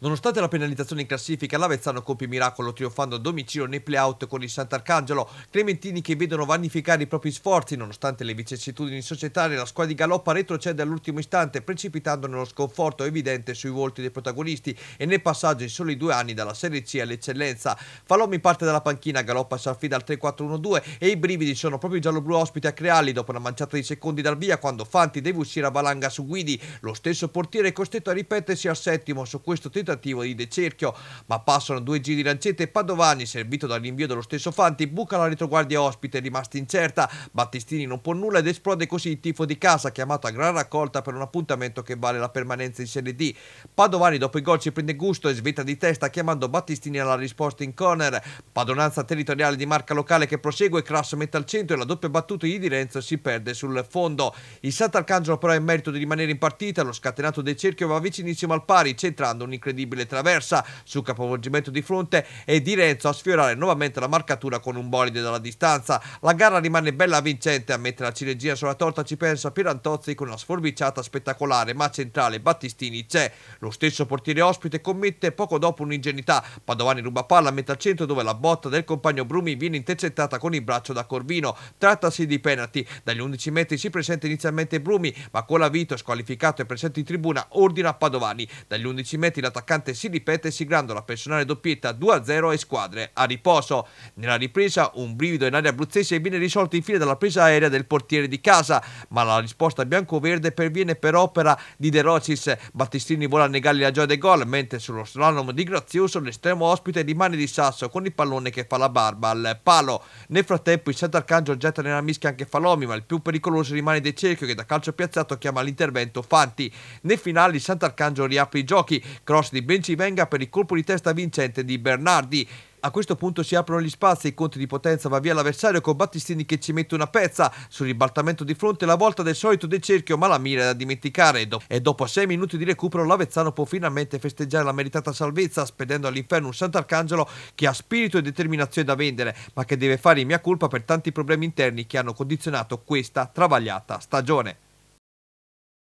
Nonostante la penalizzazione in classifica, l'Avezzano compie miracolo trionfando a domicilio nei playout con il Sant'Arcangelo. Clementini che vedono vanificare i propri sforzi nonostante le vicissitudini societarie, la squadra di Galoppa retrocede all'ultimo istante precipitando nello sconforto evidente sui volti dei protagonisti e nel passaggio in soli due anni dalla Serie C all'eccellenza. Falomi parte dalla panchina, Galoppa si affida al 3-4-1-2 e i brividi sono proprio giallo-blu ospiti a crearli dopo una manciata di secondi dal via quando Fanti deve uscire a valanga su Guidi. Lo stesso portiere è costretto a ripetersi al settimo su questo titolo tentativo di De Cerchio, ma passano due giri di lancette e Padovani, servito dall'invio dello stesso Fanti, buca la retroguardia ospite rimasta incerta. Battistini non può nulla ed esplode così il tifo di casa, chiamato a gran raccolta per un appuntamento che vale la permanenza in Serie D. Padovani dopo i gol ci prende gusto e svetta di testa chiamando Battistini alla risposta in corner. Padonanza territoriale di marca locale che prosegue, Crasso mette al centro e la doppia battuta di Renzo si perde sul fondo. Il Sant'Arcangelo però è in merito di rimanere in partita, lo scatenato del cerchio va vicinissimo al pari, centrando un incredibile incredibile traversa sul capovolgimento di fronte e Di Renzo a sfiorare nuovamente la marcatura con un bolide dalla distanza. La gara rimane bella vincente, a mettere la ciliegina sulla torta ci pensa Pirantozzi con una sforbiciata spettacolare ma centrale Battistini c'è. Lo stesso portiere ospite commette poco dopo un'ingenuità. Padovani ruba palla a metà centro dove la botta del compagno Brumi viene intercettata con il braccio da Corvino. Trattasi di penalty. Dagli 11 metri si presenta inizialmente Brumi ma con la vita squalificato e presente in tribuna ordina Padovani. Dagli 11 metri l'attaccante attaccante si ripete siglando la personale doppietta 2-0 e squadre a riposo. Nella ripresa un brivido in area abruzzese viene risolto infine dalla presa aerea del portiere di casa, ma la risposta bianco-verde perviene per opera di De Rocis. Battistini vola a negargli la gioia del gol, mentre sullo slalom di Grazioso l'estremo ospite rimane di sasso con il pallone che fa la barba al palo. Nel frattempo il Sant'Arcangio getta nella mischia anche Falomi, ma il più pericoloso rimane De Cerchio che da calcio piazzato chiama l'intervento Fanti. Nel finale il Sant'Arcangio riapre i giochi, cross di nostri, ben ci venga per il colpo di testa vincente di Bernardi. A questo punto si aprono gli spazi, i conti di potenza va via l'avversario con Battistini che ci mette una pezza, sul ribaltamento di fronte la volta del solito del Cerchio ma la mira è da dimenticare e dopo 6 minuti di recupero l'Avezzano può finalmente festeggiare la meritata salvezza spedendo all'inferno un Sant'Arcangelo che ha spirito e determinazione da vendere ma che deve fare in mia colpa per tanti problemi interni che hanno condizionato questa travagliata stagione.